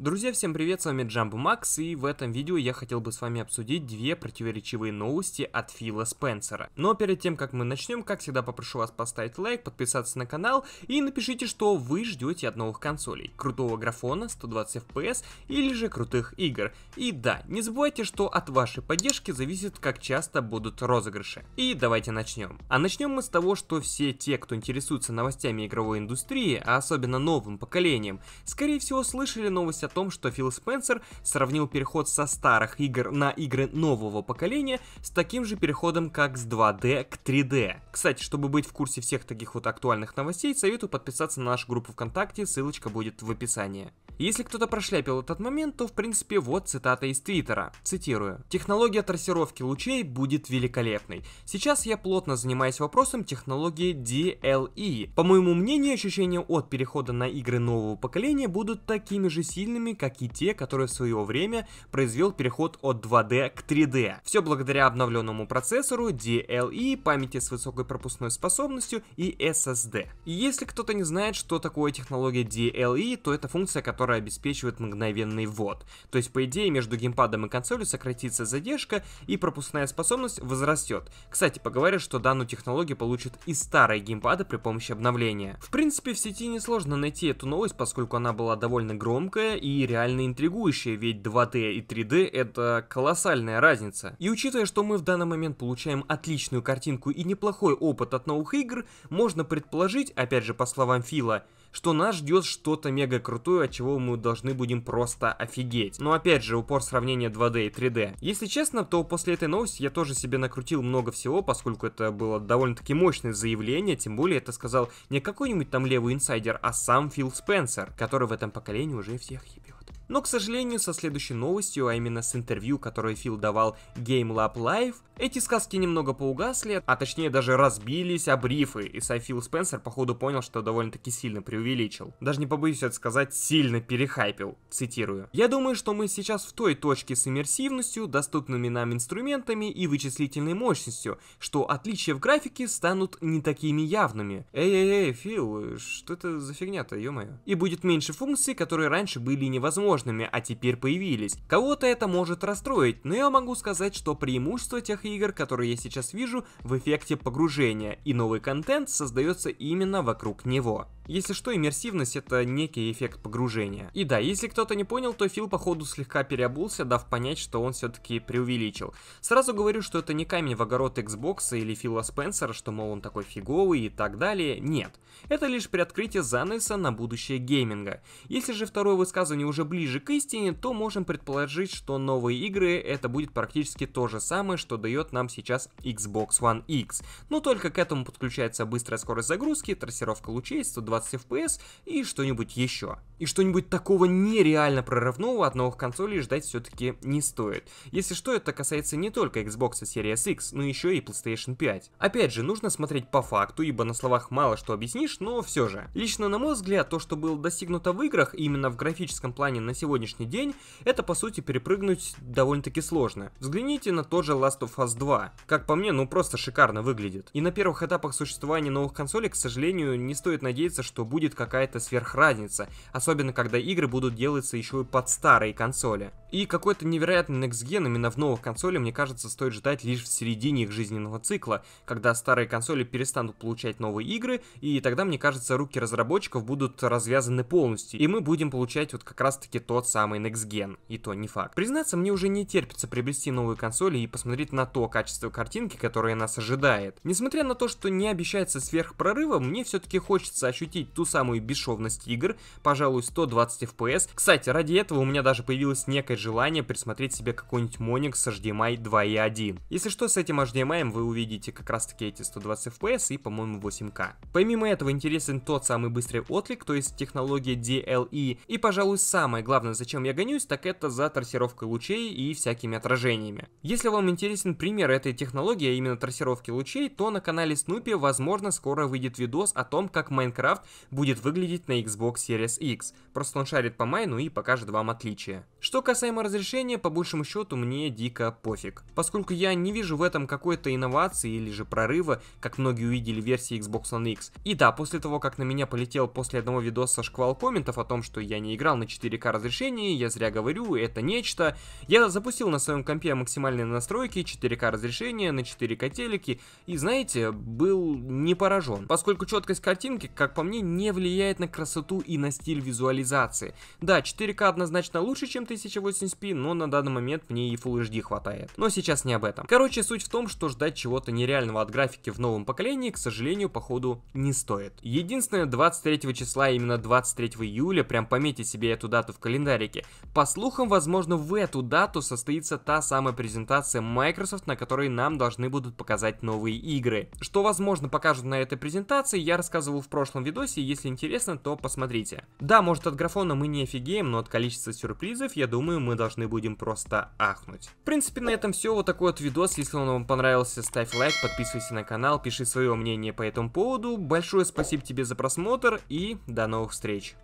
Друзья, всем привет, с вами Джамбо Макс, и в этом видео я хотел бы с вами обсудить две противоречивые новости от Фила Спенсера. Но ну, а перед тем, как мы начнем, как всегда попрошу вас поставить лайк, подписаться на канал и напишите, что вы ждете от новых консолей, крутого графона, 120 FPS или же крутых игр. И да, не забывайте, что от вашей поддержки зависит, как часто будут розыгрыши. И давайте начнем. А начнем мы с того, что все те, кто интересуется новостями игровой индустрии, а особенно новым поколением, скорее всего слышали новости том, что Фил Спенсер сравнил переход со старых игр на игры нового поколения с таким же переходом, как с 2D к 3D. Кстати, чтобы быть в курсе всех таких вот актуальных новостей, советую подписаться на нашу группу ВКонтакте, ссылочка будет в описании. Если кто-то прошляпил этот момент, то в принципе вот цитата из Твиттера. Цитирую. «Технология трассировки лучей будет великолепной. Сейчас я плотно занимаюсь вопросом технологии DLE. По моему мнению, ощущения от перехода на игры нового поколения будут такими же сильными, как и те, которые в свое время произвел переход от 2D к 3D. Все благодаря обновленному процессору, DLE, памяти с высокой пропускной способностью и SSD. И если кто-то не знает, что такое технология DLE, то это функция, которая которая обеспечивает мгновенный ввод. То есть, по идее, между геймпадом и консолью сократится задержка и пропускная способность возрастет. Кстати, поговорят, что данную технологию получат и старые геймпады при помощи обновления. В принципе, в сети несложно найти эту новость, поскольку она была довольно громкая и реально интригующая, ведь 2D и 3D это колоссальная разница. И учитывая, что мы в данный момент получаем отличную картинку и неплохой опыт от новых игр, можно предположить, опять же по словам Фила, что нас ждет что-то мега крутое, от чего мы должны будем просто офигеть. Но опять же, упор сравнения 2D и 3D. Если честно, то после этой новости я тоже себе накрутил много всего, поскольку это было довольно-таки мощное заявление, тем более это сказал не какой-нибудь там левый инсайдер, а сам Фил Спенсер, который в этом поколении уже всех ебет. Но, к сожалению, со следующей новостью, а именно с интервью, которое Фил давал Game Lab Live, эти сказки немного поугасли, а точнее даже разбились об рифы, и сай Фил Спенсер походу понял, что довольно-таки сильно преувеличил. Даже не побоюсь это сказать, сильно перехайпил, цитирую. «Я думаю, что мы сейчас в той точке с иммерсивностью, доступными нам инструментами и вычислительной мощностью, что отличия в графике станут не такими явными. Эй-эй-эй, Фил, что это за фигня-то, ё-моё? И будет меньше функций, которые раньше были невозможны возможными, а теперь появились. Кого-то это может расстроить, но я могу сказать, что преимущество тех игр, которые я сейчас вижу, в эффекте погружения, и новый контент создается именно вокруг него. Если что, иммерсивность это некий эффект погружения. И да, если кто-то не понял, то Фил походу слегка переобулся, дав понять, что он все-таки преувеличил. Сразу говорю, что это не камень в огород Xbox или Фила Спенсера, что мол он такой фиговый и так далее. Нет. Это лишь приоткрытие занавеса на будущее гейминга. Если же второе высказывание уже ближе к истине, то можем предположить, что новые игры это будет практически то же самое, что дает нам сейчас Xbox One X. Но только к этому подключается быстрая скорость загрузки, трассировка лучей, 120 120 FPS и что-нибудь еще и что-нибудь такого нереально прорывного от новых консолей ждать все-таки не стоит. Если что, это касается не только Xbox Series X, но еще и PlayStation 5. Опять же, нужно смотреть по факту, ибо на словах мало что объяснишь, но все же. Лично на мой взгляд, то, что было достигнуто в играх, именно в графическом плане на сегодняшний день, это по сути перепрыгнуть довольно-таки сложно. Взгляните на тот же Last of Us 2. Как по мне, ну просто шикарно выглядит. И на первых этапах существования новых консолей, к сожалению, не стоит надеяться, что будет какая-то сверхразница, особенно особенно когда игры будут делаться еще и под старые консоли. И какой-то невероятный Next именно в новых консолях, мне кажется, стоит ждать лишь в середине их жизненного цикла, когда старые консоли перестанут получать новые игры, и тогда, мне кажется, руки разработчиков будут развязаны полностью, и мы будем получать вот как раз-таки тот самый Next и то не факт. Признаться, мне уже не терпится приобрести новые консоли и посмотреть на то качество картинки, которое нас ожидает. Несмотря на то, что не обещается сверхпрорыва, мне все-таки хочется ощутить ту самую бесшовность игр, пожалуй, показываю 120 FPS. Кстати, ради этого у меня даже появилось некое желание присмотреть себе какой-нибудь Monix с HDMI 2.1. Если что, с этим HDMI вы увидите как раз таки эти 120 FPS и, по-моему, 8К. Помимо этого, интересен тот самый быстрый отклик, то есть технология DLE. И, пожалуй, самое главное, зачем я гонюсь, так это за трассировкой лучей и всякими отражениями. Если вам интересен пример этой технологии, а именно трассировки лучей, то на канале Snoopy, возможно, скоро выйдет видос о том, как Майнкрафт будет выглядеть на Xbox Series X. Просто он шарит по майну и покажет вам отличия. Что касаемо разрешения, по большему счету мне дико пофиг, поскольку я не вижу в этом какой-то инновации или же прорыва, как многие увидели в версии Xbox One X. И да, после того, как на меня полетел после одного видоса шквал комментов о том, что я не играл на 4К разрешении, я зря говорю, это нечто, я запустил на своем компе максимальные настройки, 4К разрешения на 4К телеки, и знаете, был не поражен, поскольку четкость картинки, как по мне, не влияет на красоту и на стиль визуализации. Да, 4К однозначно лучше, чем 1000 1080p, но на данный момент мне и Full HD хватает. Но сейчас не об этом. Короче, суть в том, что ждать чего-то нереального от графики в новом поколении, к сожалению, походу не стоит. Единственное, 23 числа, а именно 23 июля, прям пометьте себе эту дату в календарике, по слухам, возможно, в эту дату состоится та самая презентация Microsoft, на которой нам должны будут показать новые игры. Что, возможно, покажут на этой презентации, я рассказывал в прошлом видосе, если интересно, то посмотрите. Да, может от графона мы не офигеем, но от количества сюрпризов, я думаю, мы должны будем просто ахнуть. В принципе, на этом все. Вот такой вот видос. Если он вам понравился, ставь лайк, подписывайся на канал, пиши свое мнение по этому поводу. Большое спасибо тебе за просмотр и до новых встреч.